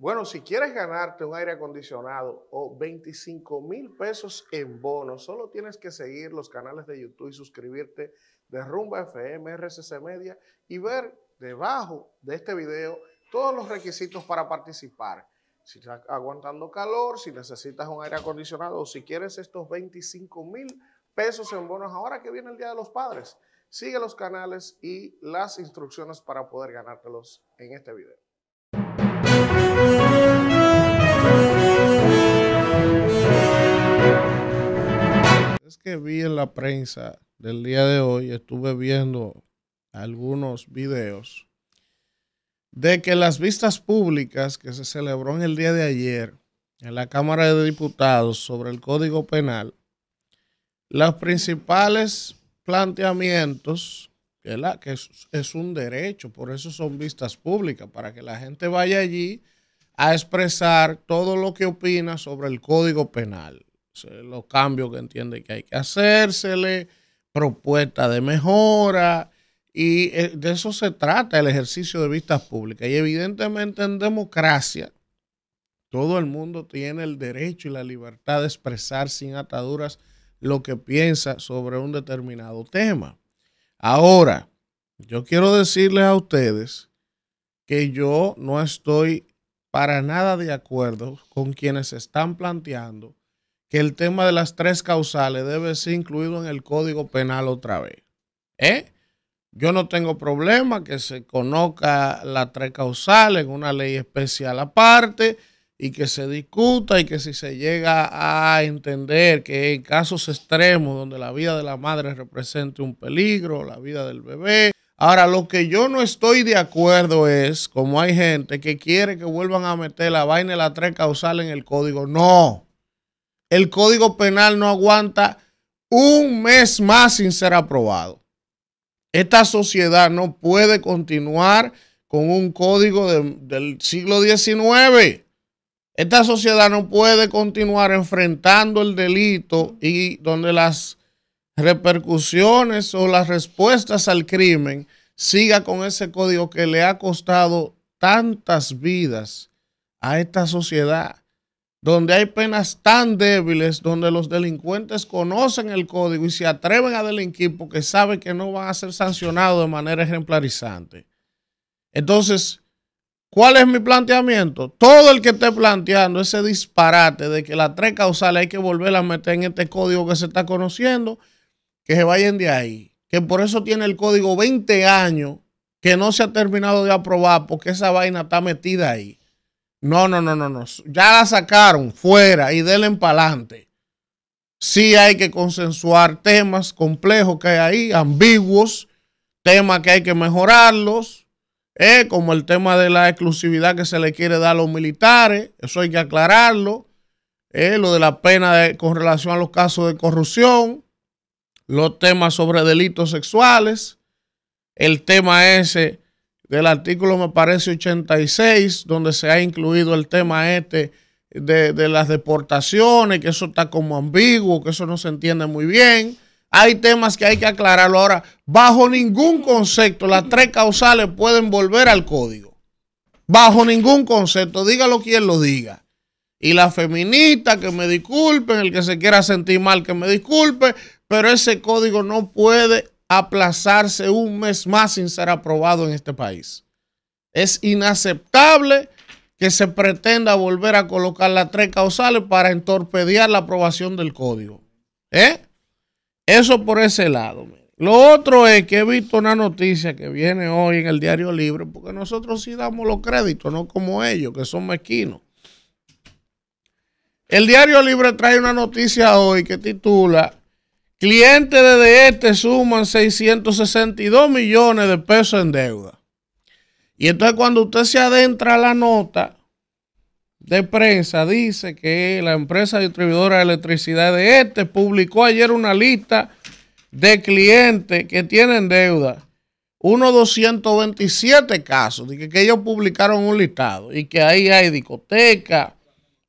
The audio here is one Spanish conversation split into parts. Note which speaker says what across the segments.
Speaker 1: Bueno, si quieres ganarte un aire acondicionado o 25 mil pesos en bonos, solo tienes que seguir los canales de YouTube y suscribirte de Rumba FM, RCC Media y ver debajo de este video todos los requisitos para participar. Si estás aguantando calor, si necesitas un aire acondicionado o si quieres estos 25 mil pesos en bonos ahora que viene el Día de los Padres, sigue los canales y las instrucciones para poder ganártelos en este video. es que vi en la prensa del día de hoy, estuve viendo algunos videos de que las vistas públicas que se celebró en el día de ayer en la Cámara de Diputados sobre el Código Penal, los principales planteamientos, que es, un derecho, por eso son vistas públicas, para que la gente vaya allí a expresar todo lo que opina sobre el Código Penal los cambios que entiende que hay que hacérsele, propuestas de mejora, y eh, de eso se trata el ejercicio de vistas públicas. Y evidentemente en democracia todo el mundo tiene el derecho y la libertad de expresar sin ataduras lo que piensa sobre un determinado tema. Ahora, yo quiero decirles a ustedes que yo no estoy para nada de acuerdo con quienes están planteando que el tema de las tres causales debe ser incluido en el Código Penal otra vez. ¿Eh? Yo no tengo problema que se conozca las tres causales en una ley especial aparte y que se discuta y que si se llega a entender que en casos extremos donde la vida de la madre represente un peligro, la vida del bebé. Ahora, lo que yo no estoy de acuerdo es, como hay gente que quiere que vuelvan a meter la vaina de las tres causales en el código, no el Código Penal no aguanta un mes más sin ser aprobado. Esta sociedad no puede continuar con un código del siglo XIX. Esta sociedad no puede continuar enfrentando el delito y donde las repercusiones o las respuestas al crimen siga con ese código que le ha costado tantas vidas a esta sociedad donde hay penas tan débiles, donde los delincuentes conocen el código y se atreven a delinquir porque saben que no van a ser sancionados de manera ejemplarizante. Entonces, ¿cuál es mi planteamiento? Todo el que esté planteando ese disparate de que las tres causales hay que volverla a meter en este código que se está conociendo, que se vayan de ahí. Que por eso tiene el código 20 años que no se ha terminado de aprobar porque esa vaina está metida ahí. No, no, no, no, no. Ya la sacaron fuera y denle empalante. adelante. Sí hay que consensuar temas complejos que hay ahí, ambiguos, temas que hay que mejorarlos, eh, como el tema de la exclusividad que se le quiere dar a los militares, eso hay que aclararlo, eh, lo de la pena con relación a los casos de corrupción, los temas sobre delitos sexuales, el tema ese del artículo, me parece, 86, donde se ha incluido el tema este de, las deportaciones, que eso está como ambiguo, que eso no se entiende muy bien. Hay temas que hay que aclararlo. Ahora, bajo ningún concepto, las tres causales pueden volver al código. Bajo ningún concepto, dígalo quien lo diga. Y la feminista, que me disculpen, el que se quiera sentir mal, que me disculpe, pero ese código no puede aplazarse un mes más sin ser aprobado en este país. Es inaceptable que se pretenda volver a colocar las tres causales para entorpedear la aprobación del código. ¿Eh? Eso por ese lado. Lo otro es que he visto una noticia que viene hoy en el Diario Libre, porque nosotros sí damos los créditos, no como ellos, que son mezquinos. El Diario Libre trae una noticia hoy que titula Clientes de este suman 662 millones de pesos en deuda. Y entonces cuando usted se adentra a la nota de prensa, dice que la empresa distribuidora de electricidad de este publicó ayer una lista de clientes que tienen deuda. Unos 227 casos, de que, ellos publicaron un listado y que ahí hay discoteca,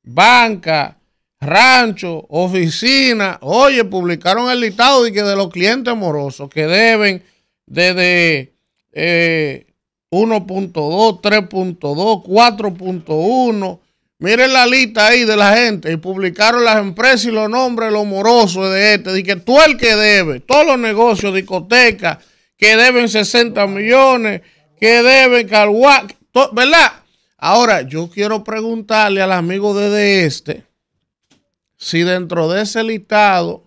Speaker 1: banca, rancho, oficina. Oye, publicaron el listado de, que de los clientes morosos que deben desde eh, 1.2, 3.2, 4.1. Miren la lista ahí de la gente y publicaron las empresas y los nombres, los morosos de este. Dice que tú el que debe, todos los negocios, discotecas, que deben 60 millones, que deben Calhuac, ¿verdad? Ahora, yo quiero preguntarle al amigo de este si dentro de ese listado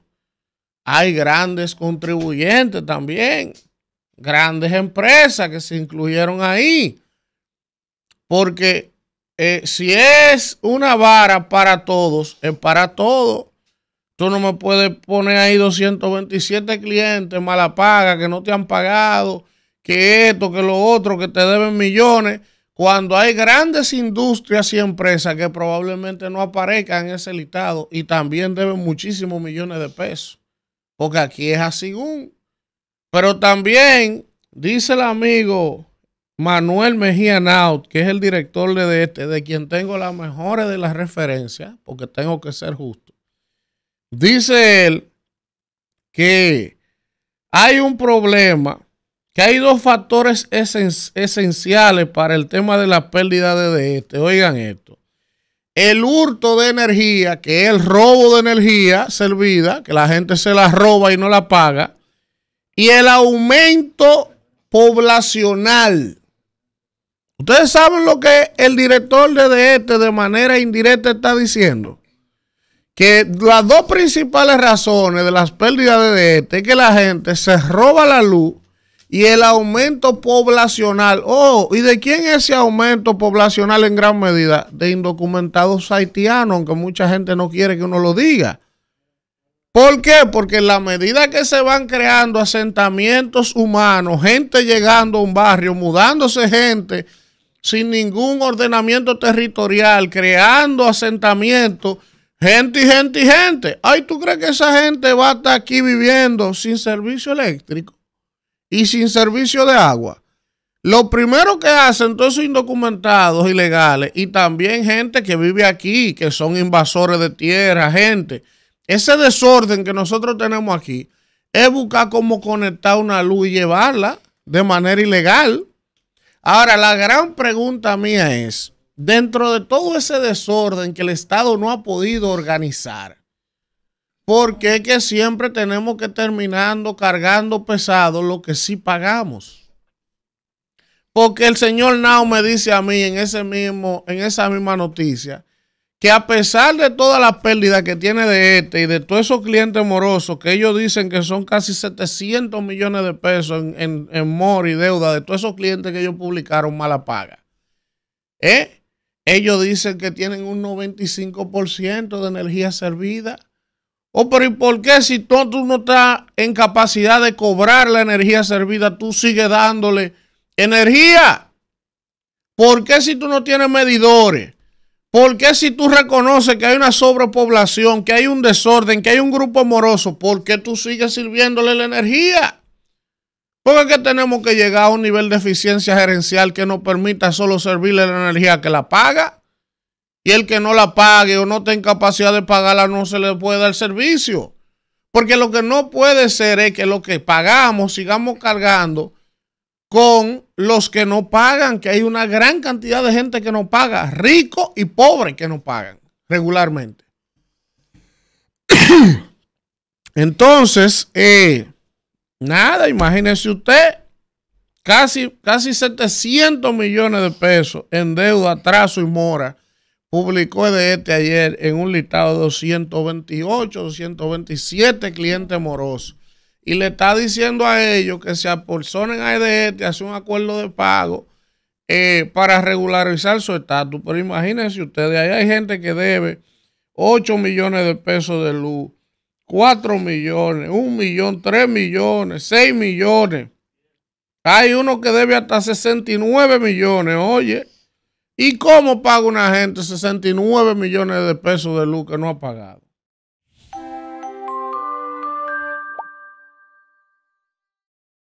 Speaker 1: hay grandes contribuyentes también, grandes empresas que se incluyeron ahí. Porque eh, si es una vara para todos, es para todos. Tú no me puedes poner ahí 227 clientes mala paga que no te han pagado, que esto, que lo otro, que te deben millones cuando hay grandes industrias y empresas que probablemente no aparezcan en ese listado y también deben muchísimos millones de pesos, porque aquí es así un. Pero también dice el amigo Manuel Mejía Naut, que es el director de este, de quien tengo las mejores de las referencias, porque tengo que ser justo. Dice él que hay un problema que hay dos factores esenciales para el tema de la pérdida de este. Oigan esto. El hurto de energía, que es el robo de energía servida, que la gente se la roba y no la paga. Y el aumento poblacional. Ustedes saben lo que el director de este de manera indirecta está diciendo. Que las dos principales razones de las pérdidas de este es que la gente se roba la luz y el aumento poblacional. Oh, ¿y de quién es ese aumento poblacional en gran medida? De indocumentados haitianos, aunque mucha gente no quiere que uno lo diga. ¿Por qué? Porque en la medida que se van creando asentamientos humanos, gente llegando a un barrio, mudándose gente sin ningún ordenamiento territorial, creando asentamientos, gente y gente y gente. Ay, ¿tú crees que esa gente va a estar aquí viviendo sin servicio eléctrico? y sin servicio de agua. Lo primero que hacen todos esos indocumentados ilegales y también gente que vive aquí, que son invasores de tierra, gente. Ese desorden que nosotros tenemos aquí es buscar cómo conectar una luz y llevarla de manera ilegal. Ahora, la gran pregunta mía es, dentro de todo ese desorden que el Estado no ha podido organizar, porque es que siempre tenemos que terminando cargando pesado lo que sí pagamos. Porque el señor Nao me dice a mí en, ese mismo, en esa misma noticia que a pesar de todas las pérdidas que tiene de este y de todos esos clientes morosos, que ellos dicen que son casi 700 millones de pesos en, en, y deuda de todos esos clientes que ellos publicaron mala paga, ¿Eh? ellos dicen que tienen un 95% de energía servida Oh, pero ¿y por qué si tú, no estás en capacidad de cobrar la energía servida, tú sigues dándole energía? ¿Por qué si tú no tienes medidores? ¿Por qué si tú reconoces que hay una sobrepoblación, que hay un desorden, que hay un grupo amoroso, por qué tú sigues sirviéndole la energía? Porque que tenemos que llegar a un nivel de eficiencia gerencial que nos permita solo servirle la energía que la paga y el que no la pague o no tenga capacidad de pagarla no se le puede dar servicio. Porque lo que no puede ser es que lo que pagamos sigamos cargando con los que no pagan, que hay una gran cantidad de gente que no paga, rico y pobre que no pagan regularmente. Entonces, eh, nada, imagínese usted, casi, casi 700 millones de pesos en deuda, atraso y mora publicó este ayer en un listado de 228, 227 clientes morosos. Y le está diciendo a ellos que se aporzonen a EDT, este, hace un acuerdo de pago eh, para regularizar su estatus. Pero imagínense ustedes, ahí hay gente que debe 8 millones de pesos de luz, 4 millones, 1 millón, 3 millones, 6 millones. Hay uno que debe hasta 69 millones, oye. ¿Y cómo paga una gente 69 millones de pesos de luz que no ha pagado?